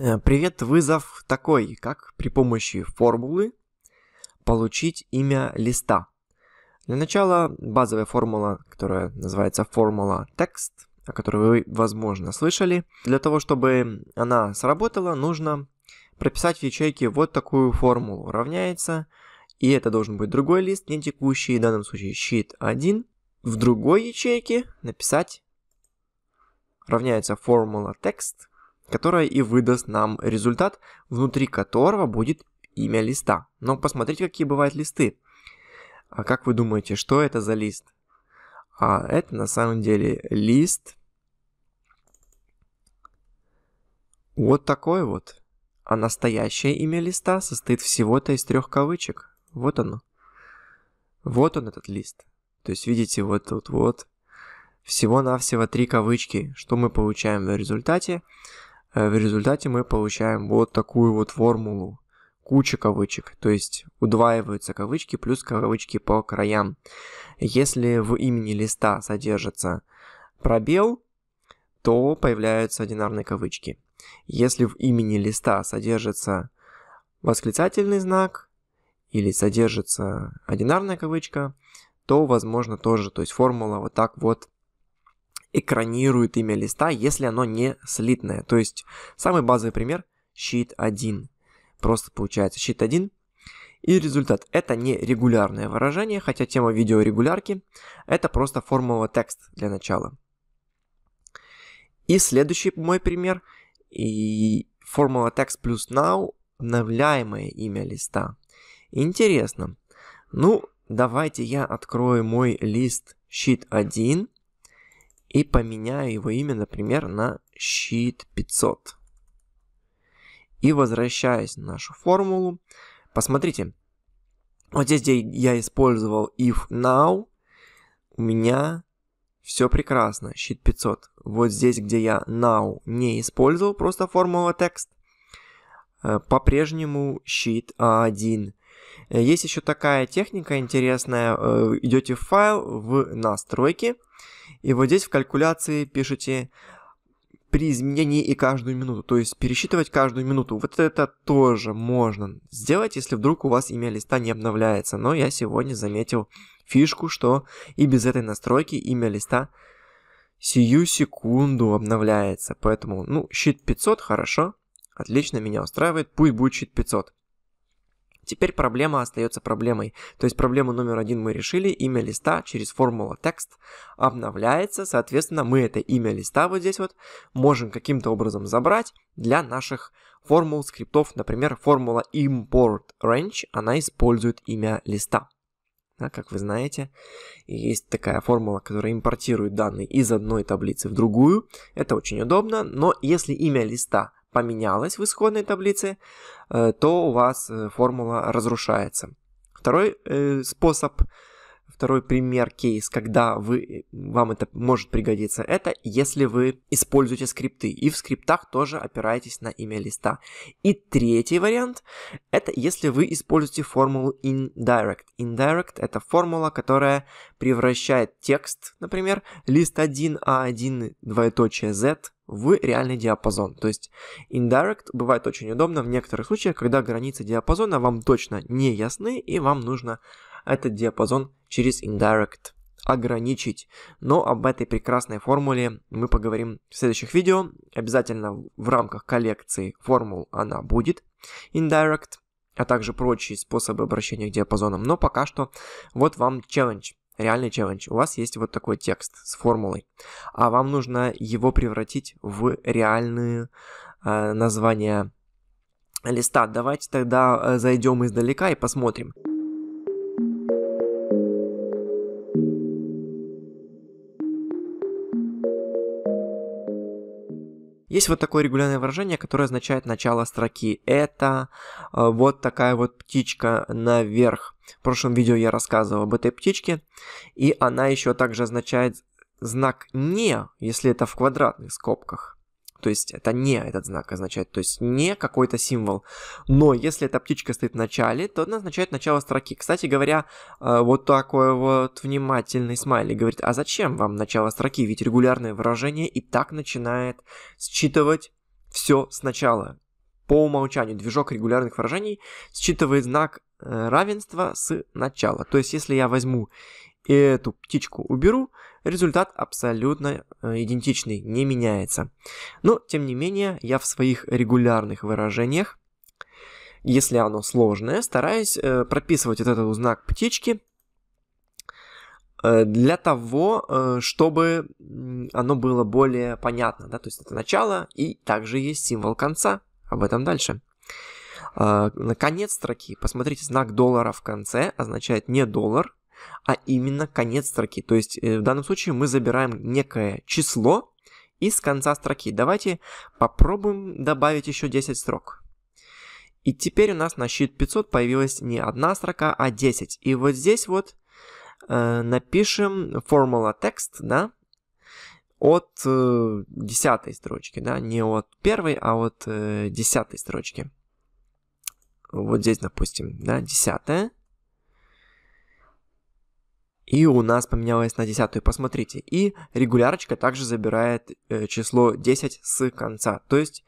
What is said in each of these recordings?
Э, привет, вызов такой, как при помощи формулы получить имя листа. Для начала базовая формула, которая называется формула Текст, о которой вы, возможно, слышали. Для того, чтобы она сработала, нужно прописать в ячейке вот такую формулу. Равняется, и это должен быть другой лист, не текущий, в данном случае sheet 1. В другой ячейке написать равняется формула Текст которая и выдаст нам результат, внутри которого будет имя листа. Но посмотрите, какие бывают листы. А как вы думаете, что это за лист? А это на самом деле лист вот такой вот. А настоящее имя листа состоит всего-то из трех кавычек. Вот оно. Вот он этот лист. То есть, видите, вот тут вот. Всего-навсего три кавычки, что мы получаем в результате. Э, в результате мы получаем вот такую вот формулу. Куча кавычек, то есть удваиваются кавычки плюс кавычки по краям. Если в имени листа содержится пробел, то появляются одинарные кавычки. Если в имени листа содержится восклицательный знак или содержится одинарная кавычка, то возможно тоже, то есть формула вот так вот экранирует имя листа, если оно не слитное. То есть самый базовый пример – sheet 1. Просто получается sheet 1 и результат. Это не регулярное выражение, хотя тема видеорегулярки это просто формула текст для начала. И следующий мой пример – и формула текст плюс now – обновляемое имя листа. Интересно. Ну, давайте я открою мой лист sheet 1 и поменяю его имя, например, на щит 500. И возвращаясь в нашу формулу, посмотрите, вот здесь, где я использовал if now, у меня все прекрасно, щит 500. Вот здесь, где я now не использовал просто формула текст, э, по-прежнему щит А1. Э, есть еще такая техника интересная. Э, Идете в файл, в настройки, и вот здесь в калькуляции пишете при изменении и каждую минуту, то есть пересчитывать каждую минуту. Вот это тоже можно сделать, если вдруг у вас имя листа не обновляется. Но я сегодня заметил фишку, что и без этой настройки имя листа сию секунду обновляется. Поэтому, ну, щит 500 хорошо, отлично меня устраивает, пусть будет щит 500. Теперь проблема остается проблемой. То есть проблему номер один мы решили, имя листа через формула текст обновляется, соответственно, мы это имя листа вот здесь вот можем каким-то образом забрать для наших формул скриптов. Например, формула import range, она использует имя листа. Да, как вы знаете, есть такая формула, которая импортирует данные из одной таблицы в другую. Это очень удобно, но если имя листа – поменялось в исходной таблице, э, то у вас э, формула разрушается. Второй э, способ, второй пример, кейс, когда вы, вам это может пригодиться, это если вы используете скрипты и в скриптах тоже опираетесь на имя листа. И третий вариант, это если вы используете формулу indirect. Indirect это формула, которая превращает текст, например, лист 1, а1, двоеточие z, в реальный диапазон. То есть indirect бывает очень удобно в некоторых случаях, когда границы диапазона вам точно не ясны, и вам нужно этот диапазон через indirect ограничить. Но об этой прекрасной формуле мы поговорим в следующих видео. Обязательно в рамках коллекции формул она будет. Indirect, а также прочие способы обращения к диапазонам. Но пока что вот вам челлендж реальный челлендж. У вас есть вот такой текст с формулой, а вам нужно его превратить в реальные э, названия листа. Давайте тогда э, зайдем издалека и посмотрим. Есть вот такое регулярное выражение, которое означает начало строки. Это э, вот такая вот птичка наверх. В прошлом видео я рассказывал об этой птичке. И она еще также означает знак «не», если это в квадратных скобках. То есть это не этот знак означает, то есть не какой-то символ. Но если эта птичка стоит в начале, то она означает начало строки. Кстати говоря, э, вот такой вот внимательный смайли говорит, а зачем вам начало строки? Ведь регулярное выражение и так начинает считывать все сначала. По умолчанию движок регулярных выражений считывает знак э, равенства с начала. То есть, если я возьму и эту птичку уберу, результат абсолютно э, идентичный, не меняется. Но, тем не менее, я в своих регулярных выражениях, если оно сложное, стараюсь э, прописывать вот этот знак птички э, для того, чтобы оно было более понятно. Да? То есть это начало и также есть символ конца. Об этом дальше. Наконец строки, посмотрите, знак доллара в конце означает не доллар, а именно конец строки. То есть э, в данном случае мы забираем некое число из конца строки. Давайте попробуем добавить еще 10 строк. И теперь у нас на щит 500 появилась не одна строка, а 10. И вот здесь вот э, напишем формула текст, да, от э, 10 строчки, да, не от первой, а от э, 10 строчки. Вот здесь, допустим, да, 10 и у нас поменялось на десятую, посмотрите. И регулярочка также забирает э, число 10 с конца, то есть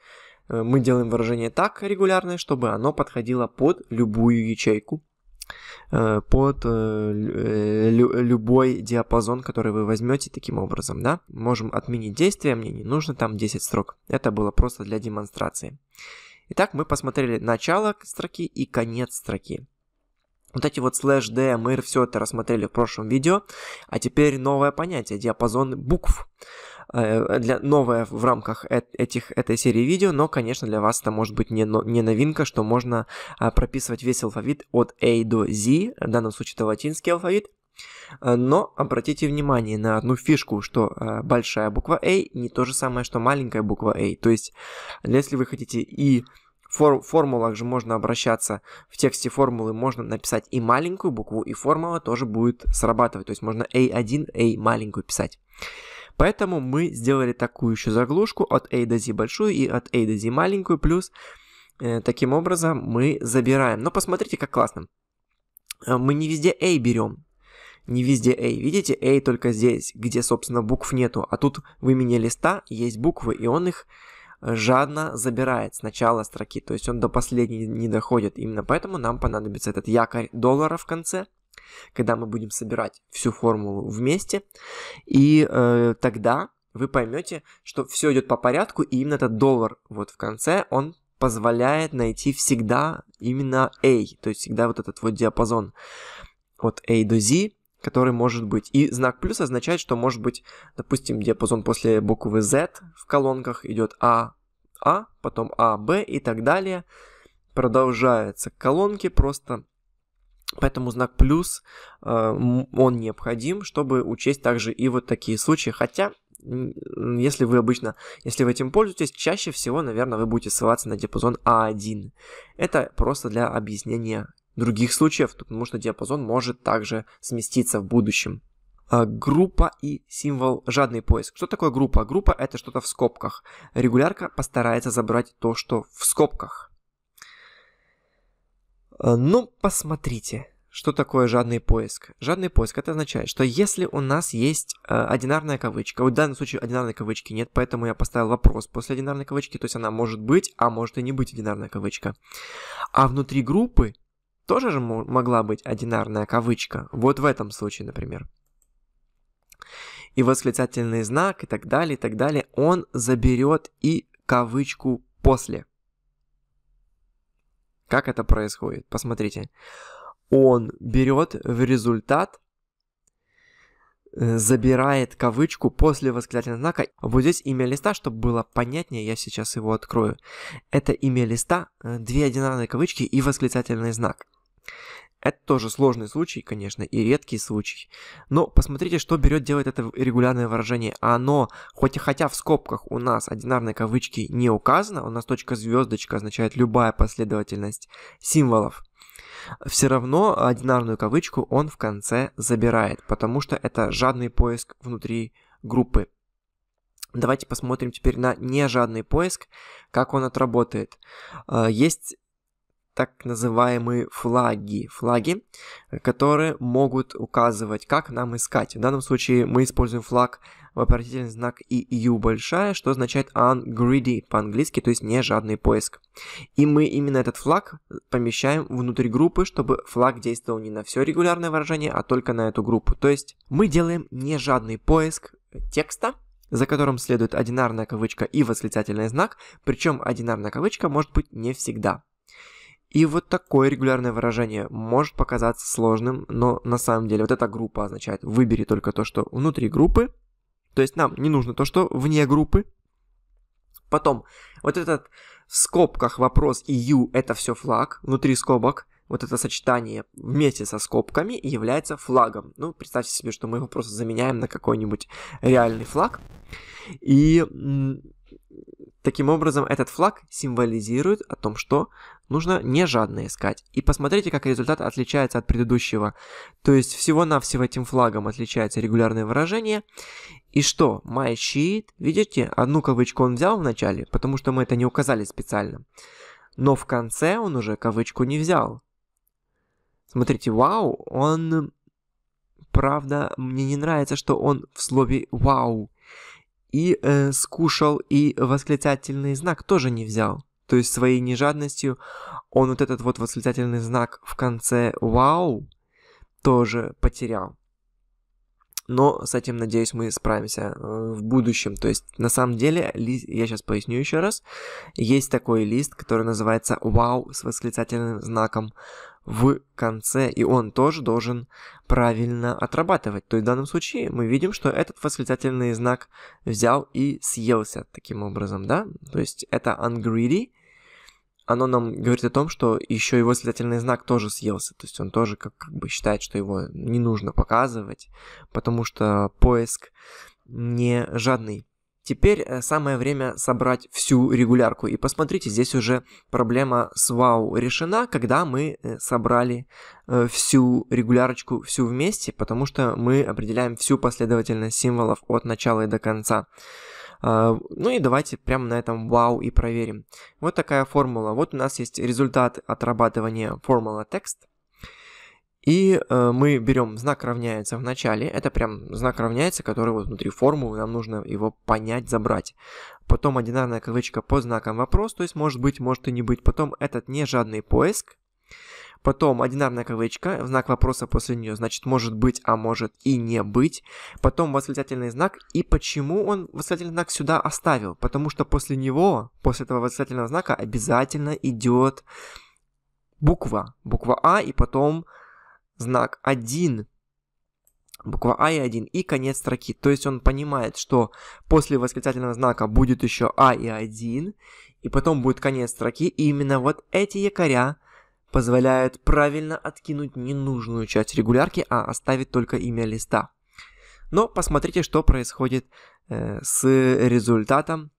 э, мы делаем выражение так регулярное, чтобы оно подходило под любую ячейку, э, под э, э, лю любой диапазон, который вы возьмете таким образом, да. Можем отменить действие, мне не нужно там 10 строк, это было просто для демонстрации. Итак, мы посмотрели начало строки и конец строки. Вот эти вот слэш D, мы все это рассмотрели в прошлом видео, а теперь новое понятие, диапазон букв. Э, для, новое в рамках этих, этой серии видео, но, конечно, для вас это может быть не, не новинка, что можно а, прописывать весь алфавит от A до Z, в данном случае это латинский алфавит, э, но обратите внимание на одну фишку, что э, большая буква A не то же самое, что маленькая буква A. То есть, если вы хотите и фор формулах же можно обращаться, в тексте формулы можно написать и маленькую букву, и формула тоже будет срабатывать. То есть можно A1, A маленькую писать. Поэтому мы сделали такую еще заглушку от A до Z большую и от A до Z маленькую, плюс э, таким образом мы забираем. Но посмотрите, как классно. Э, мы не везде A берем, не везде A. Видите, A только здесь, где, собственно, букв нету. А тут в имени листа есть буквы, и он их жадно забирает с начала строки, то есть он до последней не доходит. Именно поэтому нам понадобится этот якорь доллара в конце, когда мы будем собирать всю формулу вместе, и э, тогда вы поймете, что все идет по порядку, и именно этот доллар вот в конце, он позволяет найти всегда именно A, то есть всегда вот этот вот диапазон от A до Z, который может быть. И знак плюс означает, что может быть, допустим, диапазон после буквы Z в колонках идет А, А, потом А, Б и так далее. Продолжается колонки просто. Поэтому знак плюс, э, он необходим, чтобы учесть также и вот такие случаи. Хотя если вы обычно, если вы этим пользуетесь, чаще всего, наверное, вы будете ссылаться на диапазон А1. Это просто для объяснения других случаев, то потому что диапазон может также сместиться в будущем. А, группа и символ жадный поиск. Что такое группа? Группа это что-то в скобках. Регулярка постарается забрать то, что в скобках. А, ну, посмотрите, что такое жадный поиск. Жадный поиск это означает, что если у нас есть а, одинарная кавычка, в данном случае одинарной кавычки нет, поэтому я поставил вопрос после одинарной кавычки, то есть она может быть, а может и не быть одинарная кавычка. А внутри группы тоже же могла быть одинарная кавычка. Вот в этом случае, например. И восклицательный знак, и так далее, и так далее. Он заберет и кавычку после. Как это происходит? Посмотрите. Он берет в результат, э, забирает кавычку после восклицательного знака. Вот здесь имя листа, чтобы было понятнее, я сейчас его открою. Это имя листа, э, две одинарные кавычки и восклицательный знак. Это тоже сложный случай, конечно, и редкий случай. Но посмотрите, что берет делать это регулярное выражение. Оно, хоть и хотя в скобках у нас одинарные кавычки не указано, у нас точка звездочка означает любая последовательность символов, все равно одинарную кавычку он в конце забирает, потому что это жадный поиск внутри группы. Давайте посмотрим теперь на нежадный поиск, как он отработает. Э, есть так называемые флаги. Флаги, э, которые могут указывать, как нам искать. В данном случае мы используем флаг вопросительный знак и U большая, что означает ungreedy по-английски, то есть не жадный поиск. И мы именно этот флаг помещаем внутрь группы, чтобы флаг действовал не на все регулярное выражение, а только на эту группу. То есть мы делаем не жадный поиск текста, за которым следует одинарная кавычка и восклицательный знак, причем одинарная кавычка может быть не всегда. И вот такое регулярное выражение может показаться сложным, но на самом деле вот эта группа означает «выбери только то, что внутри группы», то есть нам не нужно то, что вне группы. Потом, вот этот в скобках вопрос и EU – это все флаг, внутри скобок, вот это сочетание вместе со скобками является флагом. Ну, представьте себе, что мы его просто заменяем на какой-нибудь реальный флаг. И Таким образом, этот флаг символизирует о том, что нужно не жадно искать. И посмотрите, как результат отличается от предыдущего. То есть всего-навсего этим флагом отличается регулярное выражение. И что? My sheet, видите, одну а кавычку он взял в начале, потому что мы это не указали специально. Но в конце он уже кавычку не взял. Смотрите, вау, он... Правда, мне не нравится, что он в слове вау и э, скушал, и восклицательный знак тоже не взял. То есть своей нежадностью он вот этот вот восклицательный знак в конце «Вау!» тоже потерял. Но с этим, надеюсь, мы справимся э, в будущем. То есть, на самом деле, лист, я сейчас поясню еще раз, есть такой лист, который называется «Вау» с восклицательным знаком в конце, и он тоже должен правильно отрабатывать. То есть в данном случае мы видим, что этот восклицательный знак взял и съелся таким образом, да? То есть это ungreedy, оно нам говорит о том, что еще его восклицательный знак тоже съелся, то есть он тоже как, как бы считает, что его не нужно показывать, потому что поиск не жадный. Теперь э, самое время собрать всю регулярку. И посмотрите, здесь уже проблема с вау решена, когда мы э, собрали э, всю регулярочку всю вместе, потому что мы определяем всю последовательность символов от начала и до конца. А, ну и давайте прямо на этом вау и проверим. Вот такая формула. Вот у нас есть результат отрабатывания формула текст. И э, мы берем знак равняется в начале, это прям знак равняется, который вот внутри формулы, нам нужно его понять, забрать. Потом одинарная кавычка по знакам вопрос, то есть может быть, может и не быть. Потом этот нежадный поиск. Потом одинарная кавычка, знак вопроса после нее, значит может быть, а может и не быть. Потом восклицательный знак. И почему он восклицательный знак сюда оставил? Потому что после него, после этого восклицательного знака обязательно идет буква. Буква А и потом знак 1, буква А и 1 и конец строки. То есть он понимает, что после восклицательного знака будет еще А и 1, и потом будет конец строки, и именно вот эти якоря позволяют правильно откинуть ненужную часть регулярки, а оставить только имя листа. Но посмотрите, что происходит э, с результатом,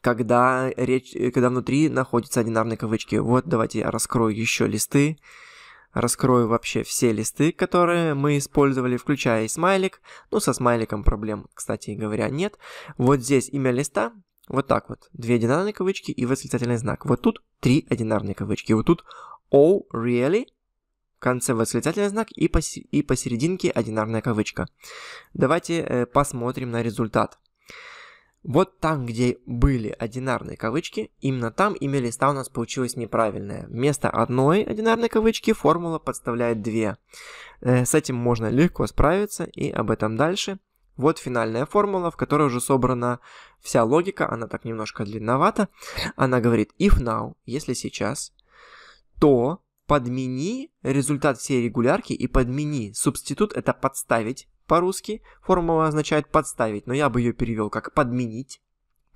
когда, речь, э, когда внутри находятся одинарные кавычки. Вот давайте я раскрою еще листы. Раскрою вообще все листы, которые мы использовали, включая и смайлик. Ну, со смайликом проблем, кстати говоря, нет. Вот здесь имя листа, вот так вот. Две одинарные кавычки и восклицательный знак. Вот тут три одинарные кавычки. Вот тут oh really в конце восклицательный знак и, пос и посерединке одинарная кавычка. Давайте э, посмотрим на результат. Вот там, где были одинарные кавычки, именно там имя листа у нас получилось неправильное. Вместо одной одинарной кавычки формула подставляет две. Э, с этим можно легко справиться и об этом дальше. Вот финальная формула, в которой уже собрана вся логика, она так немножко длинновата. Она говорит if now, если сейчас, то подмени результат всей регулярки и подмени. Субститут это подставить по-русски. Формула означает подставить, но я бы ее перевел как подменить.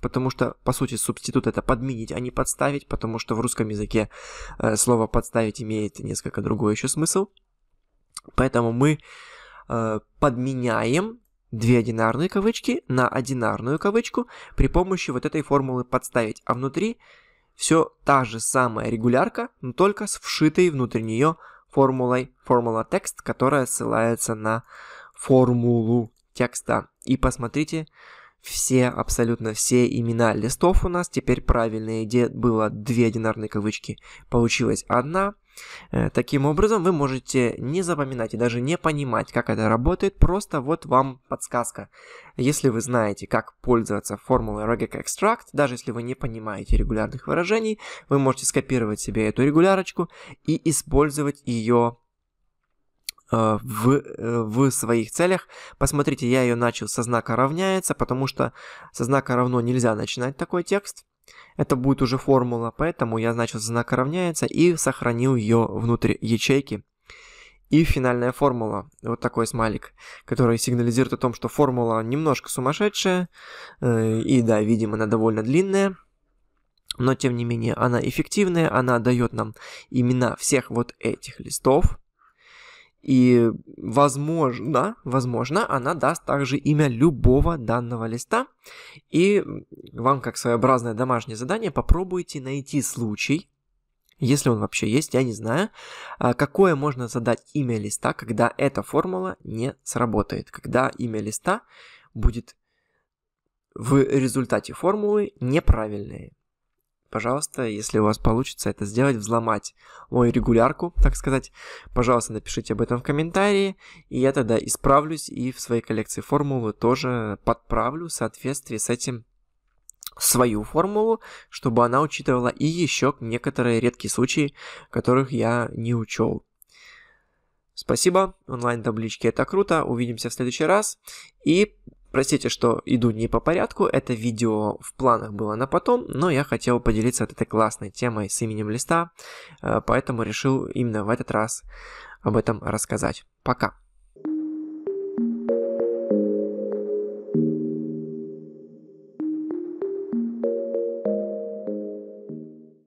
Потому что, по сути, субститут это подменить, а не подставить, потому что в русском языке э, слово подставить имеет несколько другой еще смысл. Поэтому мы э, подменяем две одинарные кавычки на одинарную кавычку при помощи вот этой формулы подставить. А внутри все та же самая регулярка, но только с вшитой внутрь нее формулой формула текст, которая ссылается на формулу текста. И посмотрите, все, абсолютно все имена листов у нас теперь правильные, где было две одинарные кавычки, получилась одна. Э, таким образом, вы можете не запоминать и даже не понимать, как это работает, просто вот вам подсказка. Если вы знаете, как пользоваться формулой regex extract, даже если вы не понимаете регулярных выражений, вы можете скопировать себе эту регулярочку и использовать ее Э, в, э, в своих целях. Посмотрите, я ее начал со знака равняется, потому что со знака равно нельзя начинать такой текст. Это будет уже формула, поэтому я начал со знака равняется и сохранил ее внутрь ячейки. И финальная формула, вот такой смайлик, который сигнализирует о том, что формула немножко сумасшедшая, э, и да, видимо, она довольно длинная, но тем не менее она эффективная, она дает нам имена всех вот этих листов, и, возможно, возможно, она даст также имя любого данного листа. И вам, как своеобразное домашнее задание, попробуйте найти случай, если он вообще есть, я не знаю, а, какое можно задать имя листа, когда эта формула не сработает, когда имя листа будет в результате формулы неправильное пожалуйста, если у вас получится это сделать, взломать мою регулярку, так сказать, пожалуйста, напишите об этом в комментарии, и я тогда исправлюсь и в своей коллекции формулы тоже подправлю в соответствии с этим свою формулу, чтобы она учитывала и еще некоторые редкие случаи, которых я не учел. Спасибо, онлайн-таблички это круто, увидимся в следующий раз и Простите, что иду не по порядку, это видео в планах было на потом, но я хотел поделиться этой классной темой с именем листа, э, поэтому решил именно в этот раз об этом рассказать. Пока!